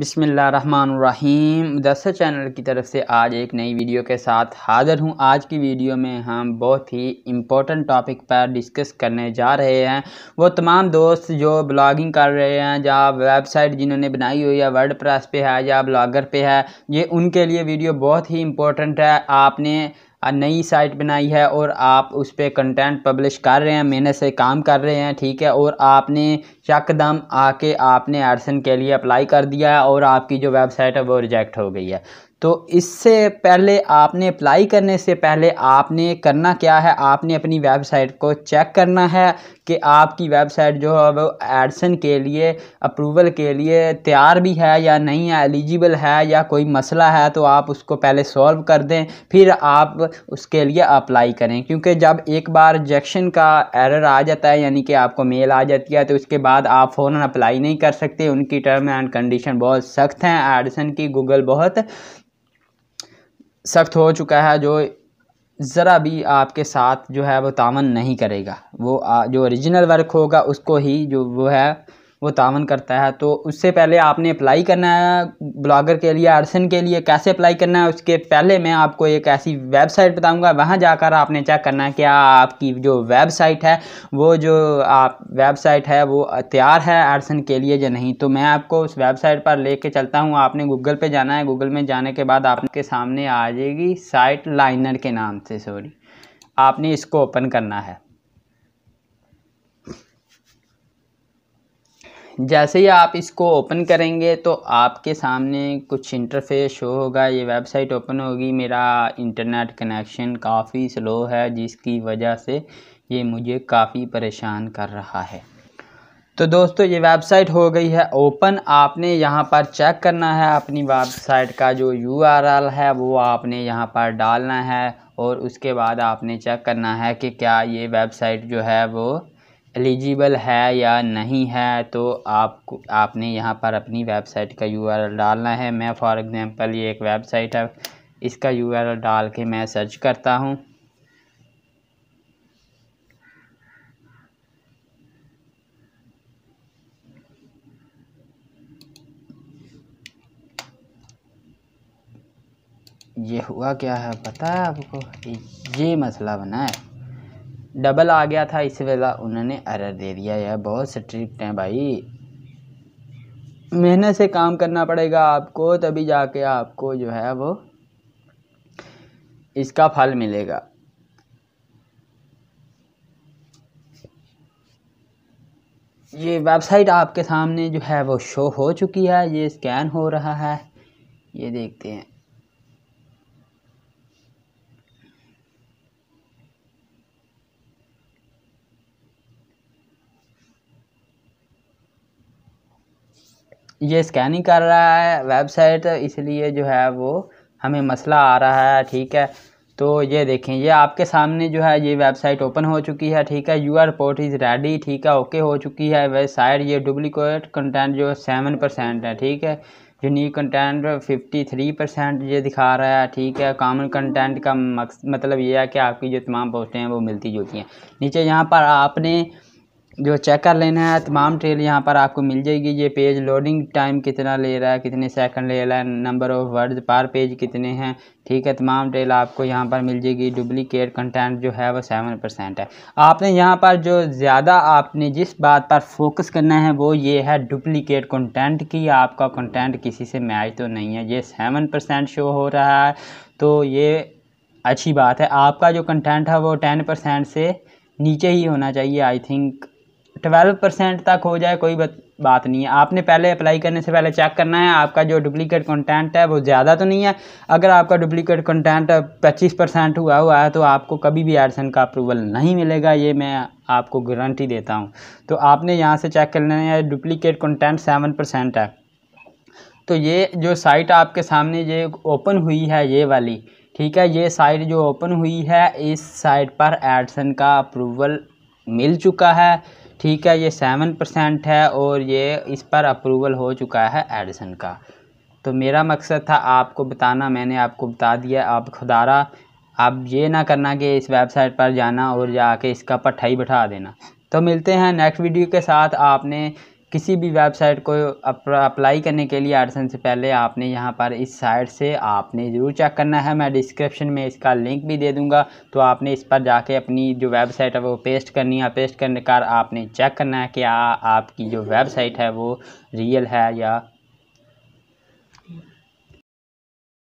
रहीम दस्तर channel की तरफ से आज एक नई वीडियो के साथ हाज़िर हूँ आज की वीडियो में हम बहुत ही इम्पोर्टेंट टॉपिक पर डिस्कस करने जा रहे हैं वो तमाम दोस्त जो ब्लॉगिंग कर रहे हैं या वेबसाइट जिन्होंने बनाई हुई है वर्ड प्रेस पर है या ब्लॉगर पे है ये उनके लिए वीडियो बहुत ही इम्पोर्टेंट है आपने नई साइट बनाई है और आप उस पर कंटेंट पब्लिश कर रहे हैं मेहनत से काम कर रहे हैं ठीक है और आपने यकदम आके आपने एडसन के लिए अप्लाई कर दिया है और आपकी जो वेबसाइट है वो रिजेक्ट हो गई है तो इससे पहले आपने अप्लाई करने से पहले आपने करना क्या है आपने अपनी वेबसाइट को चेक करना है कि आपकी वेबसाइट जो है वो एडसन के लिए अप्रूवल के लिए तैयार भी है या नहीं है एलिजिबल है या कोई मसला है तो आप उसको पहले सॉल्व कर दें फिर आप उसके लिए अप्लाई करें क्योंकि जब एक बार रिजेक्शन का एरर आ जाता है यानी कि आपको मेल आ जाती है तो उसके बाद आप फ़ौर अप्लाई नहीं कर सकते उनकी टर्म एंड कंडीशन बहुत सख्त हैं एडसन की गूगल बहुत सख्त हो चुका है जो ज़रा भी आपके साथ जो है वो तावन नहीं करेगा वो जो ओरिजिनल वर्क होगा उसको ही जो वो है वो तावन करता है तो उससे पहले आपने अप्लाई करना है ब्लॉगर के लिए आर्सन के लिए कैसे अप्लाई करना है उसके पहले मैं आपको एक ऐसी वेबसाइट बताऊंगा वहाँ जाकर आपने चेक करना है क्या आपकी जो वेबसाइट है वो जो आप वेबसाइट है वो तैयार है आर्सन के लिए या नहीं तो मैं आपको उस वेबसाइट पर ले कर चलता हूँ आपने गूगल पर जाना है गूगल में जाने के बाद आपके सामने आ जाएगी साइट लाइनर के नाम से सॉरी आपने इसको ओपन करना है जैसे ही आप इसको ओपन करेंगे तो आपके सामने कुछ इंटरफेस शो होगा ये वेबसाइट ओपन होगी मेरा इंटरनेट कनेक्शन काफ़ी स्लो है जिसकी वजह से ये मुझे काफ़ी परेशान कर रहा है तो दोस्तों ये वेबसाइट हो गई है ओपन आपने यहाँ पर चेक करना है अपनी वेबसाइट का जो यू है वो आपने यहाँ पर डालना है और उसके बाद आपने चेक करना है कि क्या ये वेबसाइट जो है वो एलिजिबल है या नहीं है तो आपको आपने यहाँ पर अपनी वेबसाइट का यू डालना है मैं फॉर एग्ज़ाम्पल ये एक वेबसाइट है इसका यू डाल के मैं सर्च करता हूँ ये हुआ क्या है पता है आपको ये मसला बना है डबल आ गया था इस वजह उन्होंने एरर दे दिया यह बहुत स्ट्रिक्ट हैं भाई मेहनत से काम करना पड़ेगा आपको तभी जाके आपको जो है वो इसका फल मिलेगा ये वेबसाइट आपके सामने जो है वो शो हो चुकी है ये स्कैन हो रहा है ये देखते हैं ये स्कैनिंग कर रहा है वेबसाइट इसलिए जो है वो हमें मसला आ रहा है ठीक है तो ये देखें ये आपके सामने जो है ये वेबसाइट ओपन हो चुकी है ठीक है यूआर रिपोर्ट इज़ रेडी ठीक है ओके हो चुकी है वेबसाइट ये डुप्लिकेट कंटेंट जो है सेवन परसेंट है ठीक है unique content fifty three percent ये दिखा रहा है ठीक है कॉमन कंटेंट का मकस, मतलब ये है कि आपकी जो तमाम पोस्टें हैं वो मिलती जुलती हैं नीचे यहाँ पर आपने जो चेक कर लेना है तमाम ट्रेल यहाँ पर आपको मिल जाएगी ये पेज लोडिंग टाइम कितना ले रहा है कितने सेकंड ले रहा है नंबर ऑफ वर्ड पर पेज कितने हैं ठीक है तमाम ट्रेल आपको यहाँ पर मिल जाएगी डुप्लीकेट कंटेंट जो है वो सेवन परसेंट है आपने यहाँ पर जो ज़्यादा आपने जिस बात पर फोकस करना है वो ये है डुप्लीकेट कंटेंट की आपका कंटेंट किसी से मैच तो नहीं है ये सेवन परसेंट शो हो रहा है तो ये अच्छी बात है आपका जो कंटेंट है वो टेन परसेंट से नीचे ही होना चाहिए आई थिंक ट्वेल्व परसेंट तक हो जाए कोई बात नहीं है आपने पहले अप्लाई करने से पहले चेक करना है आपका जो डुप्लीकेट कंटेंट है वो ज़्यादा तो नहीं है अगर आपका डुप्लीकेट कंटेंट पच्चीस परसेंट हुआ हुआ है तो आपको कभी भी एडसन का अप्रूवल नहीं मिलेगा ये मैं आपको गारंटी देता हूँ तो आपने यहाँ से चेक कर लेना है डुप्लीकेट कंटेंट सेवन परसेंट है तो ये जो साइट आपके सामने ये ओपन हुई है ये वाली ठीक है ये साइट जो ओपन हुई है इस साइट पर एडसन का अप्रूवल मिल चुका है ठीक है ये सेवन परसेंट है और ये इस पर अप्रूवल हो चुका है एडिसन का तो मेरा मकसद था आपको बताना मैंने आपको बता दिया आप खुदारा आप ये ना करना कि इस वेबसाइट पर जाना और जाके इसका पट्ठा ही बैठा देना तो मिलते हैं नेक्स्ट वीडियो के साथ आपने किसी भी वेबसाइट को अप्लाई करने के लिए एडसन से पहले आपने यहाँ पर इस साइट से आपने ज़रूर चेक करना है मैं डिस्क्रिप्शन में इसका लिंक भी दे दूँगा तो आपने इस पर जाके अपनी जो वेबसाइट है वो पेस्ट करनी है पेस्ट करने का आपने चेक करना है कि आ, आपकी जो वेबसाइट है वो रियल है या